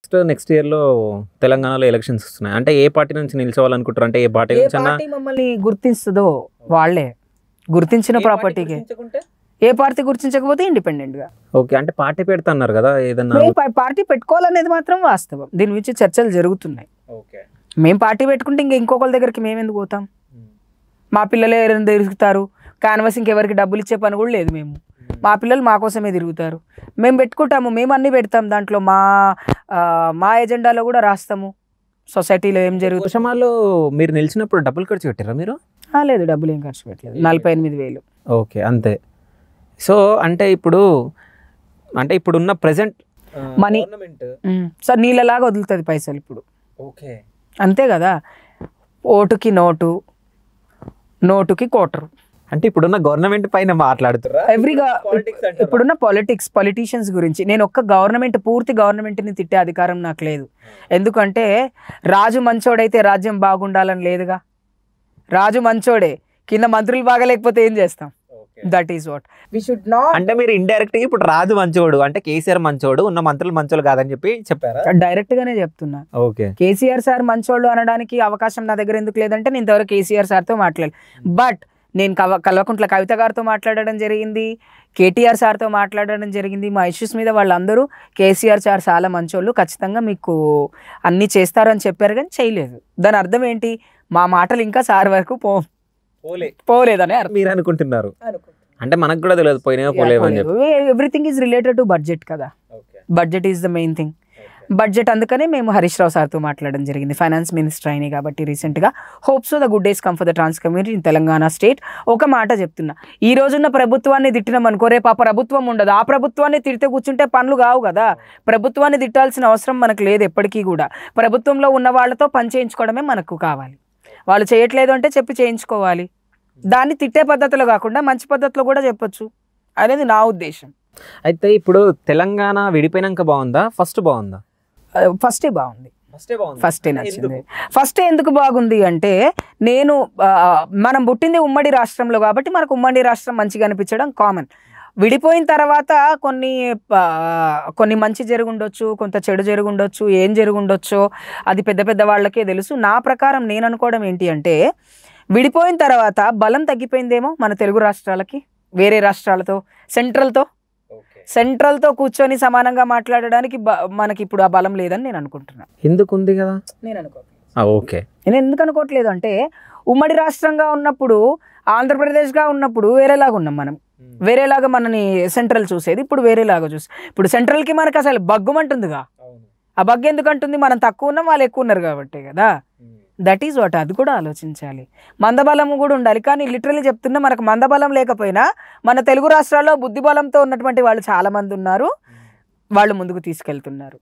Next next year లో తెలంగాణలో elections వస్తున్నాయి అంటే ఏ పార్టీ నుంచి నిలిచోవాలనుకుంటారు అంటే ఏ పార్టీ నుంచి మమ్మల్ని గుర్తిస్తుందో వాళ్ళే గుర్తించిన ప్రాపర్టీకి ఏ పార్టీ గుర్తించకపోతే ఇండిపెండెంట్ గా ఓకే అంటే పార్టీ పెడతా అన్నారు కదా ఏదన్నా పార్టీ పెట్టుకోవాలనేది మాత్రం వాస్తవం దీని గురించి చర్చలు జరుగుతున్నాయి మేము పార్టీ పెట్టుకుంటే ఇంక ఇంకొకరి దగ్గరికి మేము ఎందుకు పోతాం మా పిల్లలు ఎవరైనా తిరుగుతారు కాన్వాస్ ఇంకెవరికి డబ్బులు ఇచ్చే పని కూడా లేదు మేము మా పిల్లలు మా కోసమే తిరుగుతారు మేము పెట్టుకుంటాము మేము అన్నీ పెడతాం దాంట్లో మా మా ఎజెండాలో కూడా రాస్తాము సొసైటీలో ఏం జరుగుతుంది మీరు నిలిచినప్పుడు డబ్బులు ఖర్చు పెట్టారా మీరు లేదు డబ్బులు ఏం ఖర్చు పెట్టలేదు నలభై ఎనిమిది వేలు ఓకే అంతే సో అంటే ఇప్పుడు అంటే ఇప్పుడున్న ప్రజెంట్ మనీ సార్ నీళ్ళలాగా వదులుతుంది పైసలు ఇప్పుడు ఓకే అంతే కదా ఓటుకి నోటు నోటుకి కోటరు అంటే ఇప్పుడున్న గవర్నమెంట్ పైన మాట్లాడుతున్నారు ఎవ్రీ ఇప్పుడున్న పాలిటిక్స్ పొలిటీషియన్స్ గురించి నేను ఒక్క గవర్నమెంట్ పూర్తి గవర్నమెంట్ని తిట్టే అధికారం నాకు లేదు hmm. ఎందుకంటే రాజు మంచోడైతే రాజ్యం బాగుండాలని లేదుగా రాజు మంచోడే కింద మంత్రులు బాగలేకపోతే ఏం చేస్తాం that is what we should not అంటే మీరు ఇండైరెక్ట్ ఇప్పుడు రాజు మంచోడు అంటే కేసీఆర్ మంచోడు ఉన్న మంత్రులు మంచోడు కాదని చెప్పి చెప్పారు డైరెక్ట్ గానే చెప్తున్నా ఓకే కేసీఆర్ సార్ మంచోడు అనడానికి అవకాశం నా దగ్గర ఎందుకు లేదంటే నేను ఇంతవరకు కేసీఆర్ సార్ తో బట్ నేను కవ కల్వకుంట్ల కవిత గారితో మాట్లాడడం జరిగింది కేటీఆర్ సార్తో మాట్లాడడం జరిగింది మా ఇష్యూస్ మీద వాళ్ళందరూ కేసీఆర్ సార్ చాలా మంచోళ్ళు ఖచ్చితంగా మీకు అన్నీ చేస్తారని చెప్పారు కానీ చేయలేదు దాని అర్థం ఏంటి మా మాటలు ఇంకా సార్ వరకు పో పోలే పోలేదని మీరు అనుకుంటున్నారు అంటే మనకు కూడా తెలియదు పోయినా పోలేదు everything is related to budget కదా budget is the main thing budget అందుకనే మేము హరీష్ రావు సార్తో మాట్లాడడం జరిగింది ఫైనాన్స్ మినిస్టర్ అయినాయి కాబట్టి రీసెంట్గా hopes the good days come for the trans community in Telangana state ఒక మాట చెప్తున్నా ఈ రోజున్న ప్రభుత్వాన్ని తిట్టినాం అనుకో రేపు ఆ ప్రభుత్వం ఉండదు ఆ ప్రభుత్వాన్ని తిడితే కూర్చుంటే పనులు కావు కదా ప్రభుత్వాన్ని తిట్టాల్సిన అవసరం మనకు లేదు ఎప్పటికీ కూడా ప్రభుత్వంలో ఉన్న వాళ్ళతో పని చేయించుకోవడమే మనకు కావాలి వాళ్ళు చేయట్లేదు అంటే చెప్పి చేయించుకోవాలి దాన్ని తిట్టే పద్ధతిలో కాకుండా మంచి పద్ధతిలో కూడా చెప్పొచ్చు అనేది నా ఉద్దేశం అయితే ఇప్పుడు తెలంగాణ విడిపోయినాక బాగుందా ఫస్ట్ బాగుందా ఫస్టే బాగుంది ఫస్టే నచ్చింది ఫస్ట్ ఎందుకు బాగుంది అంటే నేను మనం పుట్టింది ఉమ్మడి రాష్ట్రంలో కాబట్టి మనకు ఉమ్మడి రాష్ట్రం మంచిగా అనిపించడం కామన్ విడిపోయిన తర్వాత కొన్ని కొన్ని మంచి జరుగుండొచ్చు కొంత చెడు జరుగుండొచ్చు ఏం జరుగుండొచ్చు అది పెద్ద పెద్ద వాళ్ళకే తెలుసు నా ప్రకారం నేను అనుకోవడం ఏంటి అంటే విడిపోయిన తర్వాత బలం తగ్గిపోయిందేమో మన తెలుగు రాష్ట్రాలకి వేరే రాష్ట్రాలతో సెంట్రల్తో సెంట్రల్తో కూర్చొని సమానంగా మాట్లాడడానికి మనకి ఇప్పుడు ఆ బలం లేదని నేను అనుకుంటున్నాను ఎందుకు ఉంది కదా నేను అనుకో ఓకే నేను ఎందుకు అనుకోవట్లేదు అంటే ఉమ్మడి రాష్ట్రంగా ఉన్నప్పుడు ఆంధ్రప్రదేశ్గా ఉన్నప్పుడు వేరేలాగా ఉన్నాం మనం వేరేలాగా మనని సెంట్రల్ చూసేది ఇప్పుడు వేరేలాగా చూసి ఇప్పుడు సెంట్రల్కి మనకు అసలు బగ్గుమంటుందిగా ఆ బగ్గు ఎందుకంటుంది మనం తక్కువ ఉన్నాం వాళ్ళు ఎక్కువ ఉన్నారు కాబట్టి కదా దట్ ఈజ్ వాట్ అది కూడా ఆలోచించాలి మందబలము కూడా ఉండాలి కానీ లిటరలీ చెప్తున్నా మనకు మందబలం లేకపోయినా మన తెలుగు రాష్ట్రాల్లో బుద్ధిబలంతో ఉన్నటువంటి వాళ్ళు చాలామంది ఉన్నారు hmm. వాళ్ళు ముందుకు తీసుకెళ్తున్నారు